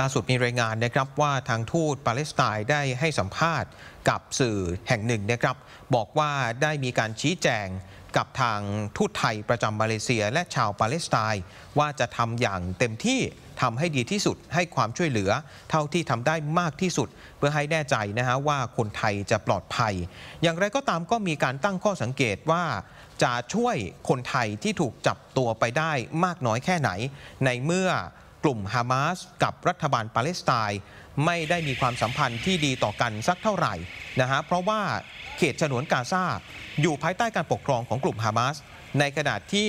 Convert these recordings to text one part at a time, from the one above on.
ล่าสุดมีรายงานนะครับว่าทางทูตปาเลสไตน์ได้ให้สัมภาษณ์กับสื่อแห่งหนึ่งนะครับบอกว่าได้มีการชี้แจงกับทางทูตไทยประจำมาเลเซียและชาวปาเลสไตน์ว่าจะทำอย่างเต็มที่ทำให้ดีที่สุดให้ความช่วยเหลือ เท่าที่ทำได้มากที่สุดเพื่อให้แน่ใจนะฮะว่าคนไทยจะปลอดภัย อย่างไรก็ตามก็มีการตั้งข้อสังเกตว่าจะช่วยคนไทยที่ถูกจับตัวไปได้มากน้อยแค่ไหนในเมื่อกลุ่มฮามาสกับรัฐบาลปาเลสไตน์ไม่ได้มีความสัมพันธ์ที่ดีต่อกันสักเท่าไหร่นะฮะเพราะว่าเขตฉนวนกาซาอยู่ภายใต้การปกครองของกลุ่มฮามาสในขณะที่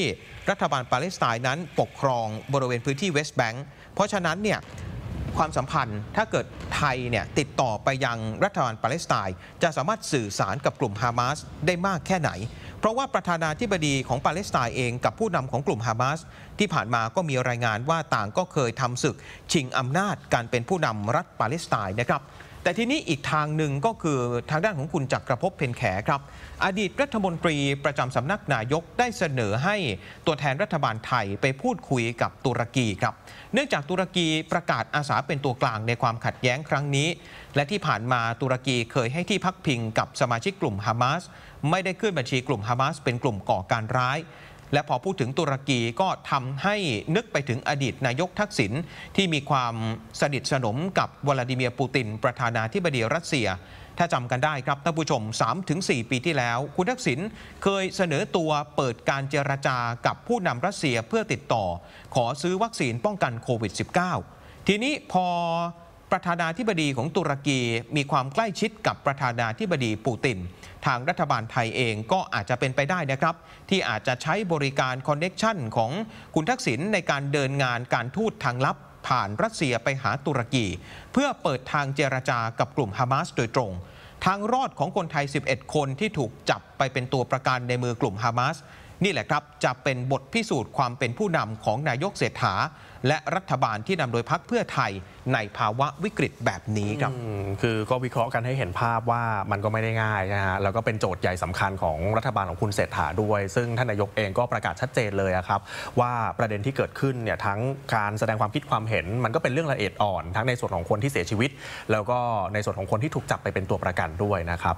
รัฐบาลปาเลสไตน์นั้นปกครองบริเวณพื้นที่เวสต์แบงก์เพราะฉะนั้นเนี่ยความสัมพันธ์ถ้าเกิดไทยเนี่ยติดต่อไปยังรัฐบาลปาเลสไตน์จะสามารถสื่อสารกับกลุ่มฮามาสได้มากแค่ไหนเพราะว่าประธานาธิบดีของปาเลสไตน์เองกับผู้นำของกลุ่มฮามาส ที่ผ่านมาก็มีรายงานว่าต่างก็เคยทำศึก ชิงอำนาจการเป็นผู้นำรัฐปาเลสไตน์นะครับแต่ทีนี้อีกทางหนึ่งก็คือทางด้านของคุณจักรภพเพนแขครับ อดีตรัฐมนตรีประจำสำนักนายกได้เสนอให้ตัวแทนรัฐบาลไทยไปพูดคุยกับตุรกีครับ เนื่องจากตุรกีประกาศอาสาเป็นตัวกลางในความขัดแย้งครั้งนี้ และที่ผ่านมาตุรกีเคยให้ที่พักพิงกับสมาชิกกลุ่มฮามาสไม่ได้ขึ้นบัญชีกลุ่มฮามาสเป็นกลุ่มก่อการร้ายและพอพูดถึงตุรกีก็ทำให้นึกไปถึงอดีตนายกทักษิณที่มีความสนิทสนมกับวลาดิเมียร์ปูติน ประธานาธิบดีรัสเซีย ถ้าจำกันได้ครับท่านผู้ชม 3-4 ปีที่แล้ว คุณทักษิณเคยเสนอตัวเปิดการเจรจากับผู้นำรัสเซียเพื่อติดต่อ ขอซื้อวัคซีนป้องกันโควิด -19 ทีนี้พอประธานาธิบดีของตุรกีมีความใกล้ชิดกับประธานาธิบดีปูติน ทางรัฐบาลไทยเองก็อาจจะเป็นไปได้นะครับ ที่อาจจะใช้บริการคอนเน็กชันของคุณทักษิณในการเดินงานการทูตทางลับ ผ่านรัสเซียไปหาตุรกี เพื่อเปิดทางเจรจากับกลุ่มฮามาสโดยตรง ทางรอดของคนไทย 11 คนที่ถูกจับไปเป็นตัวประกันในมือกลุ่มฮามาสนี่แหละครับ จะเป็นบทพิสูจน์ความเป็นผู้นำของนายกเศรษฐา และรัฐบาลที่นำโดยพักเพื่อไทยในภาวะวิกฤตแบบนี้ครับ คือก็วิเคราะห์กันให้เห็นภาพว่ามันก็ไม่ได้ง่ายนะฮะแล้วก็เป็นโจทย์ใหญ่สำคัญของรัฐบาลของคุณเศรษฐาด้วย ซึ่งท่านนายกเองก็ประกาศชัดเจนเลยครับ ว่าประเด็นที่เกิดขึ้นเนี่ยทั้งการแสดงความคิดความเห็น มันก็เป็นเรื่องละเอียดอ่อนทั้งในส่วนของคนที่เสียชีวิต แล้วก็ในส่วนของคนที่ถูกจับไปเป็นตัวประกันด้วยนะครับ